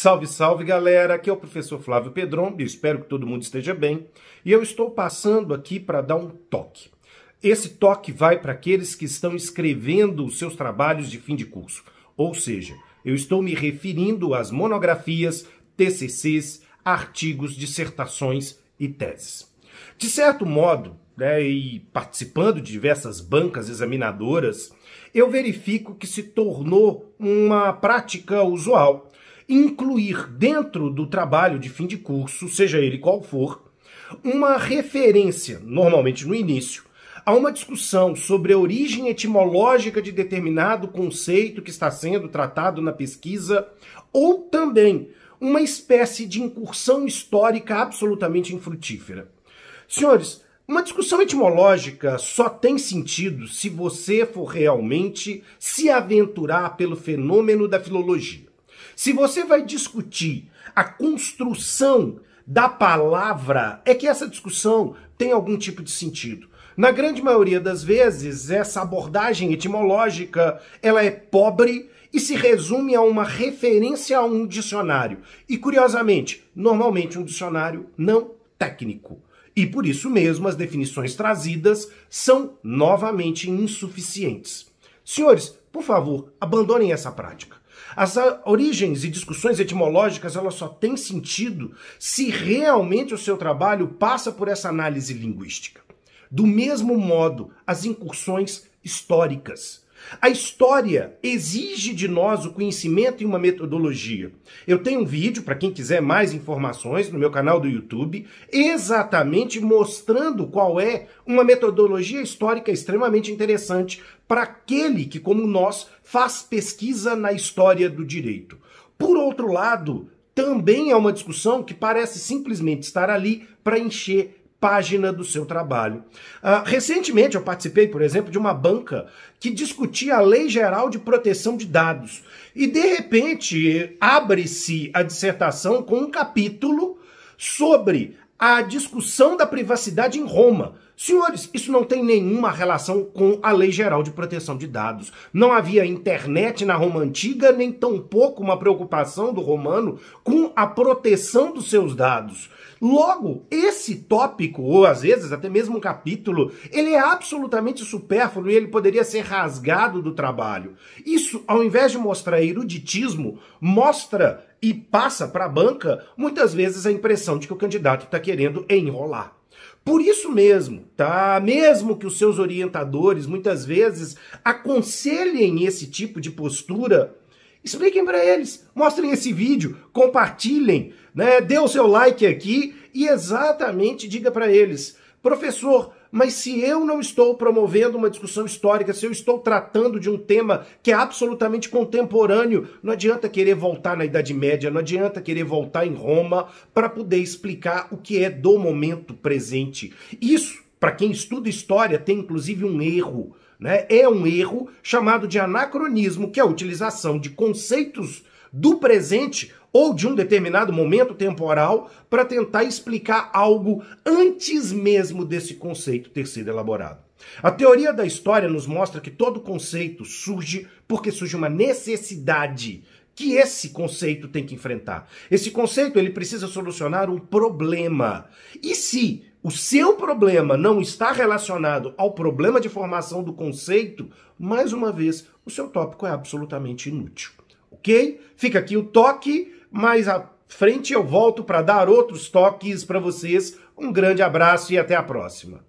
Salve, salve galera! Aqui é o professor Flávio Pedron, espero que todo mundo esteja bem. E eu estou passando aqui para dar um toque. Esse toque vai para aqueles que estão escrevendo os seus trabalhos de fim de curso. Ou seja, eu estou me referindo às monografias, TCCs, artigos, dissertações e teses. De certo modo, né, e participando de diversas bancas examinadoras, eu verifico que se tornou uma prática usual incluir dentro do trabalho de fim de curso, seja ele qual for, uma referência, normalmente no início, a uma discussão sobre a origem etimológica de determinado conceito que está sendo tratado na pesquisa, ou também uma espécie de incursão histórica absolutamente infrutífera. Senhores, uma discussão etimológica só tem sentido se você for realmente se aventurar pelo fenômeno da filologia. Se você vai discutir a construção da palavra, é que essa discussão tem algum tipo de sentido. Na grande maioria das vezes, essa abordagem etimológica, ela é pobre e se resume a uma referência a um dicionário. E curiosamente, normalmente um dicionário não técnico. E por isso mesmo as definições trazidas são novamente insuficientes. Senhores, por favor, abandonem essa prática. As origens e discussões etimológicas elas só têm sentido se realmente o seu trabalho passa por essa análise linguística. Do mesmo modo, as incursões históricas a história exige de nós o conhecimento e uma metodologia. Eu tenho um vídeo, para quem quiser mais informações, no meu canal do YouTube, exatamente mostrando qual é uma metodologia histórica extremamente interessante para aquele que, como nós, faz pesquisa na história do direito. Por outro lado, também é uma discussão que parece simplesmente estar ali para encher página do seu trabalho. Uh, recentemente eu participei, por exemplo, de uma banca que discutia a Lei Geral de Proteção de Dados. E de repente abre-se a dissertação com um capítulo sobre a discussão da privacidade em Roma. Senhores, isso não tem nenhuma relação com a Lei Geral de Proteção de Dados. Não havia internet na Roma antiga, nem tampouco uma preocupação do romano com a proteção dos seus dados. Logo, esse tópico, ou às vezes até mesmo um capítulo, ele é absolutamente supérfluo e ele poderia ser rasgado do trabalho. Isso, ao invés de mostrar eruditismo, mostra e passa para a banca, muitas vezes a impressão de que o candidato está querendo enrolar. Por isso mesmo, tá? Mesmo que os seus orientadores muitas vezes aconselhem esse tipo de postura, expliquem para eles, mostrem esse vídeo, compartilhem, né? Dê o seu like aqui e exatamente diga para eles: "Professor, mas se eu não estou promovendo uma discussão histórica, se eu estou tratando de um tema que é absolutamente contemporâneo, não adianta querer voltar na Idade Média, não adianta querer voltar em Roma para poder explicar o que é do momento presente. Isso, para quem estuda história, tem inclusive um erro. Né? É um erro chamado de anacronismo, que é a utilização de conceitos do presente ou de um determinado momento temporal para tentar explicar algo antes mesmo desse conceito ter sido elaborado. A teoria da história nos mostra que todo conceito surge porque surge uma necessidade que esse conceito tem que enfrentar. Esse conceito ele precisa solucionar um problema. E se o seu problema não está relacionado ao problema de formação do conceito, mais uma vez, o seu tópico é absolutamente inútil. OK? Fica aqui o toque mais à frente eu volto para dar outros toques para vocês. Um grande abraço e até a próxima.